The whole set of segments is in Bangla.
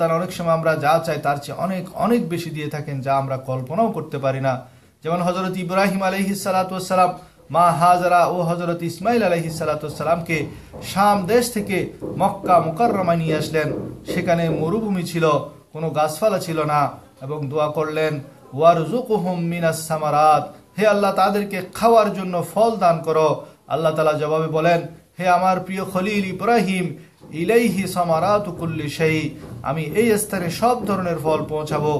তার অনেক সময় আমরা যা চাই তার চেয়ে অনেক অনেক বেশি দিয়ে থাকেন যা আমরা কল্পনাও করতে পারি না যেমন হজরত ইব্রাহিম আলহি সালাতাম মা হাজরা ও হজরত ইসমাইল আলহি সালাতামকে শাম দেশ থেকে মক্কা মোকাররমা নিয়ে আসলেন সেখানে মরুভূমি ছিল কোনো গাছপালা ছিল না এবং দোয়া করলেন ওয়ারজুকুহম মিনাস সামারাত হে আল্লাহ তাদেরকে খাওয়ার জন্য ফল দান করো আল্লাহ তালা জবাবে বলেন হে আমার প্রিয় খলিল ইব্রাহিম ইলাইহি সামারাত কুল্লি সেই আমি এই স্থানে সব ধরনের ফল পৌঁছাবো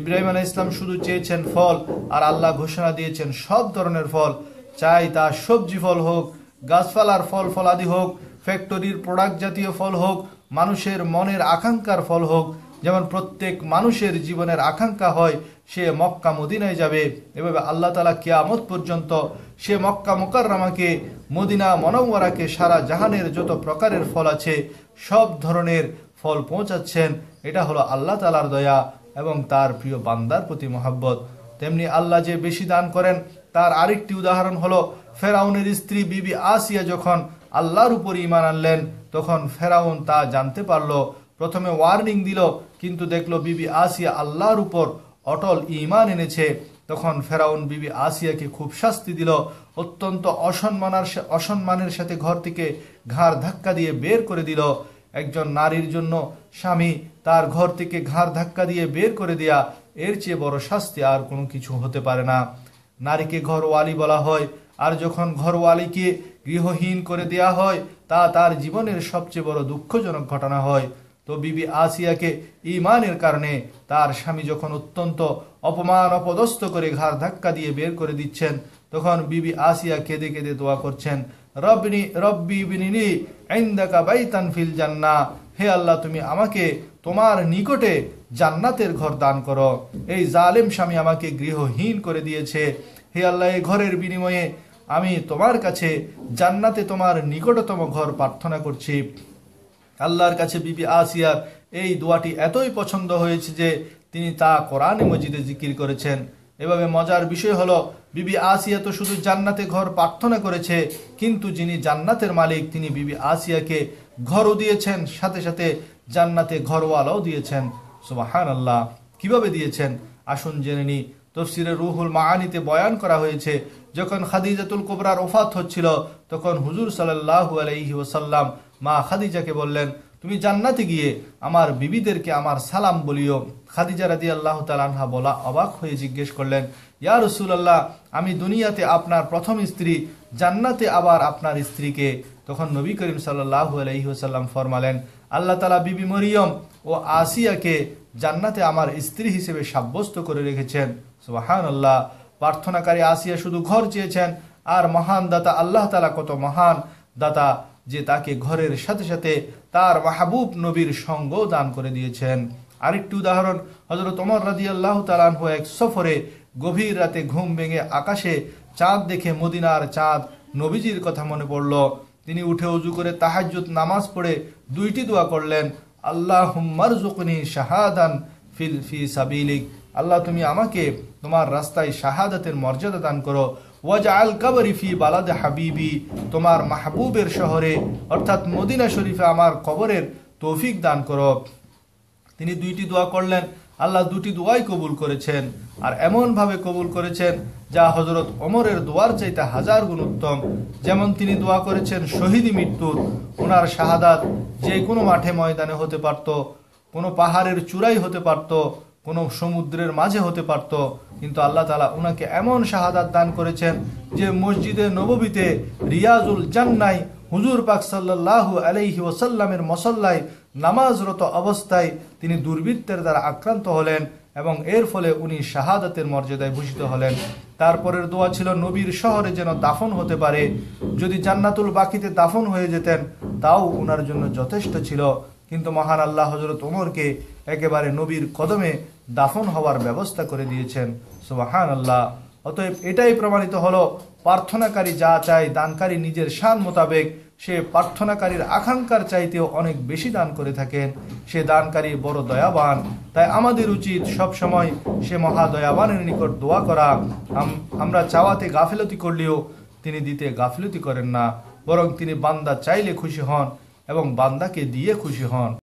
ইব্রাহিম আলাহ ইসলাম শুধু চেয়েছেন ফল আর আল্লাহ ঘোষণা দিয়েছেন সব ধরনের ফল চাই তা সবজি ফল হোক গাছপালার ফল ফলাদি হোক ফ্যাক্টরির প্রোডাক্ট জাতীয় ফল হোক মানুষের মনের আকাঙ্ক্ষার ফল হোক যেমন প্রত্যেক মানুষের জীবনের আকাঙ্ক্ষা হয় সে মক্কা মদিনায় যাবে এভাবে আল্লাহ তালা কিয়ামত পর্যন্ত সে মক্কা মোকাররামাকে মদিনা মনোয়ারাকে সারা জাহানের যত প্রকারের ফল আছে সব ধরনের ফল পৌঁছাচ্ছেন এটা হলো আল্লাহ তালার দয়া এবং তার প্রিয় বান্দার প্রতি মহাব্বত তেমনি আল্লাহ যে বেশি দান করেন তার আরেকটি উদাহরণ হলো ফেরাউনের স্ত্রী বিবি আসিয়া যখন আল্লাহর উপর ইমান আনলেন তখন ফেরাউন তা জানতে পারল প্রথমে ওয়ার্নিং দিল কিন্তু দেখলো বিবি আসিয়া আল্লাহর উপর অটল ইমান এনেছে তখন ফেরাউন বিবি আসিয়াকে খুব শাস্তি দিল অত্যন্ত অসম্মানার অসম্মানের সাথে ঘর থেকে ঘাড় ধাক্কা দিয়ে বের করে দিল একজন নারীর জন্য স্বামী তার ঘর থেকে ঘাড় ধাক্কা দিয়ে বের করে দেয়া এর চেয়ে বড় শাস্তি আর কোনো কিছু হতে পারে না নারীকে ঘরওয়ালি বলা হয় আর যখন ঘরওয়ালিকে গৃহহীন করে দেয়া হয় তা তার জীবনের সবচেয়ে বড় দুঃখজনক ঘটনা হয় তো বিবি আসিয়াকে ইমানের কারণে তার স্বামী যখন অত্যন্ত অপমান অপদস্থ করে ঘাড় ধাক্কা দিয়ে বের করে দিচ্ছেন তখন বিবি আসিয়া কেঁদে কেঁদে দোয়া করছেন রবনি রব্বি বিনিনি আইন্দাকা বাইতান ফিল জান্না হে আল্লাহ তুমি আমাকে তোমার নিকটে জান্নাতের ঘর দান করো এই জালেম স্বামী আমাকে গৃহহীন করে দিয়েছে হে আল্লাহ এই ঘরের বিনিময়ে আমি তোমার কাছে জান্নাতে তোমার নিকটতম ঘর প্রার্থনা করছি আল্লাহর কাছে বিবি আসিয়ার এই দোয়াটি এতই পছন্দ হয়েছে যে তিনি তা কোরআনে মজিদে জিকির করেছেন এভাবে মজার বিষয় হলো বিবি আসিয়া তো শুধু জান্নাতে ঘর প্রার্থনা করেছে কিন্তু যিনি জান্নাতের মালিক তিনি বিবি আসিয়াকে ঘরও দিয়েছেন সাথে সাথে জান্নাতে ঘরওয়ালাও দিয়েছেন সুবাহান আল্লাহ কিভাবে দিয়েছেন আসুন জেনে নি তফসিরে রুহুল মাহানিতে বয়ান করা হয়েছে যখন খাদিজাতুল কোবরার ওফাত হচ্ছিল তখন হুজুর সাল্লাহ আলহি ওসাল্লাম মা খাদিজাকে বললেন তুমি জান্নাতে গিয়ে আমার বিবিদেরকে আমার সালাম বলিও খাদিজা রাদি আল্লাহ তালানহা বলা অবাক হয়ে জিজ্ঞেস করলেন ইয়া আল্লাহ আমি দুনিয়াতে আপনার প্রথম স্ত্রী জান্নাতে আবার আপনার স্ত্রীকে তখন নবী করিম সাল্লাহু আলহিহসাল্লাম ফরমালেন আল্লাহ তালা বিবি মরিয়ম ও আসিয়াকে জান্নাতে আমার স্ত্রী হিসেবে সাব্যস্ত করে রেখেছেন সুবাহান আল্লাহ প্রার্থনাকারী আসিয়া শুধু ঘর চেয়েছেন আর মহান দাতা আল্লাহ তালা কত মহান দাতা যে তাকে ঘরের সাথে সাথে তার মাহবুব নবীর সঙ্গ দান করে দিয়েছেন আরেকটি উদাহরণ হজরত ওমর রাজি আল্লাহ তালানহ এক সফরে গভীর রাতে ঘুম ভেঙে আকাশে চাঁদ দেখে মদিনার চাঁদ নবীজির কথা মনে পড়ল তিনি উঠে উজু করে তাহাজুদ নামাজ পড়ে দুইটি দোয়া করলেন আল্লাহ মারজুকনি শাহাদান ফিল ফি সাবিলিক আল্লাহ তুমি আমাকে তোমার রাস্তায় শাহাদাতের মর্যাদা দান করো ওয়াজ আল কাবরিফি বালাদ হাবিবি তোমার মাহবুবের শহরে অর্থাৎ মদিনা শরীফে আমার কবরের তৌফিক দান করো তিনি দুইটি দোয়া করলেন আল্লাহ দুটি দোয়াই কবুল করেছেন আর এমনভাবে কবুল করেছেন যা হজরত অমরের দোয়ার চাইতে হাজার গুণ উত্তম যেমন তিনি দোয়া করেছেন শহীদি মৃত্যুর ওনার শাহাদাত যে কোনো মাঠে ময়দানে হতে পারত কোনো পাহাড়ের চূড়াই হতে পারত কোনো সমুদ্রের মাঝে হতে পারত কিন্তু আল্লাহ তালা ওনাকে এমন শাহাদাত দান করেছেন যে মসজিদে নববীতে রিয়াজুল জান্নাই হুজুর পাক সাল্লাহ আলহি ওসাল্লামের মসল্লায় নামাজরত অবস্থায় তিনি দুর্বৃত্তের দ্বারা আক্রান্ত হলেন এবং এর ফলে উনি শাহাদাতের মর্যাদায় ভূষিত হলেন তারপরের দোয়া ছিল নবীর শহরে যেন দাফন হতে পারে যদি জান্নাতুল বাকিতে দাফন হয়ে যেতেন তাও উনার জন্য যথেষ্ট ছিল কিন্তু মহান আল্লাহ হজরত ওমরকে একেবারে নবীর কদমে দাফন হওয়ার ব্যবস্থা করে দিয়েছেন সুবাহান আল্লাহ অতএব এটাই প্রমাণিত হলো প্রার্থনাকারী যা চায় দানকারী নিজের শান মোতাবেক সে প্রার্থনাকারীর আকাঙ্ক্ষার চাইতেও অনেক বেশি দান করে থাকেন সে দানকারী বড় দয়াবান তাই আমাদের উচিত সব সময় সে মহা দয়াবানের নিকট দোয়া করা আমরা চাওয়াতে গাফিলতি করলেও তিনি দিতে গাফিলতি করেন না বরং তিনি বান্দা চাইলে খুশি হন এবং বান্দাকে দিয়ে খুশি হন